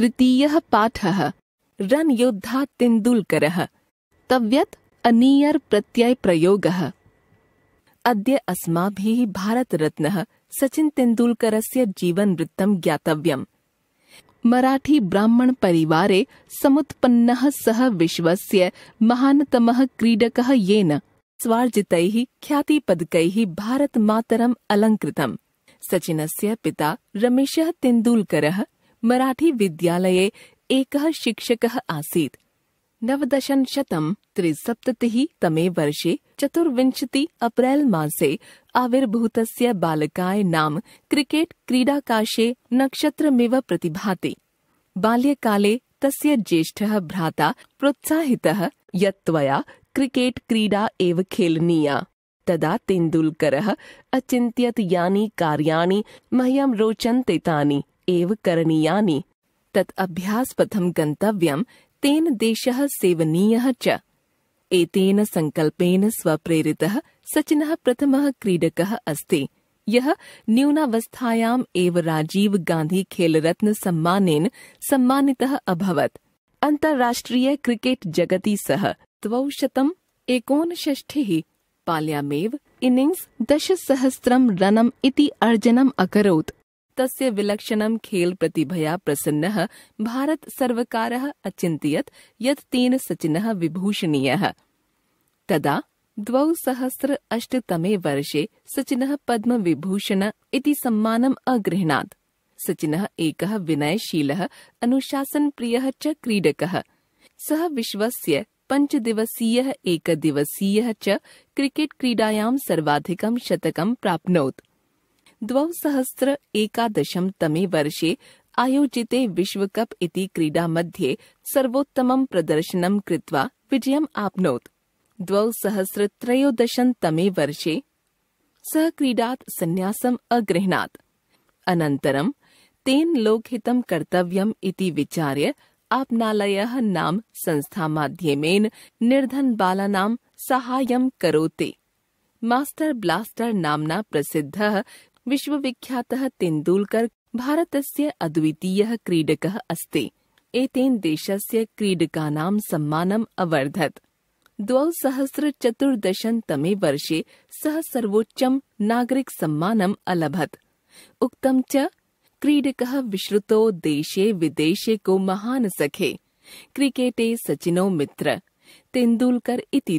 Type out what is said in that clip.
run योद्धा तेंदुलकर तव्यत तव्यत् प्रत्यय प्रयोग अद्य भारत रत्न सचिन जीवन जीवनवृत्तं ज्ञातव्यम् मराठी ब्राह्मण परिवारे समुत्पन्न सह विश्व महानतम क्रीडक येन पदक भारत मातरम अलङ्कृतम् सचिन पिता रमेश तेंदुलकर मराठीविद्यालये एकः शिक्षकः आसीत् नवदशशतं त्रिसप्ततिः तमे वर्षे चतुर्विंशति अप्रैल मासे आविर्भूतस्य बालकाय नाम क्रिकेट क्रीडाकाशे नक्षत्रमिव प्रतिभाति बाल्यकाले तस्य ज्येष्ठः भ्राता प्रोत्साहितः यत् त्वया क्रिकेट क्रीडा एव खेलनीया तदा तेन्दुलकरः अचिन्त्यत् यानि कार्याणि मह्यं रोचन्ते तानि एव करणीयानि तत् अभ्यासपथं गन्तव्यं तेन देशः सेवनीयः च एतेन सङ्कल्पेन स्वप्रेरितः सचिनः प्रथमः क्रीडकः अस्ति यः न्यूनावस्थायाम् एव राजीव गांधी खेलरत्न सम्मानेन सम्मानितः अभवत् अन्ताराष्ट्रीय क्रिकेट जगति सह द्वौ शतम् एकोनषष्ठिः पाल्यामेव इनिङ्ग्स् दशसहस्रं रनम् इति अर्जनम् अकरोत् तस्य विलक्षणं खेल प्रतिभया प्रसन्नः भारत सर्वकारः अचिन्तयत् यत् तेन सचिनः विभूषणीयः तदा द्वौ सहस्र अष्टतमे वर्षे सचिनः विभूषण इति सम्मानम् अगृह्णात् सचिनः एकः विनयशीलः अनुशासनप्रियः च क्रीडकः सः विश्वस्य पञ्चदिवसीयः एकदिवसीयः च क्रिकेट क्रीडायां सर्वाधिकं शतक प्राप्नोत् द्वौसहस्र तमे वर्षे आयोजिते विश्व कप इति क्रीडा मध्ये सर्वोत्तमं प्रदर्शनं कृत्वा विजयम् आप्नोत् तमे वर्षे सह क्रीडात् सन्न्यासम् अगृह्णात् अनन्तरं तेन लोकहितं कर्तव्यम् इति विचार्य आपनालयः नाम संस्था निर्धन निर्धनबालानां साहाय्यं करोति मास्टर ब्लास्टर नामना प्रसिद्धः विश्वविख्यातः तेन्दुलकर से अद्वितीयः क्रीडक अस्ति एतेन से क्रीडकाना सम्मानम् अवर्धत द्वौसहस्रचतुर्दशतमे वर्षे सह सर्वोच्च नागरिक सम्मानम् अलभत उक्तं च विश्रुत विश्रुतो देशे विदेशे को महान सखे क्रिकेटे सचिनो मित्र तेन्दुलकर इति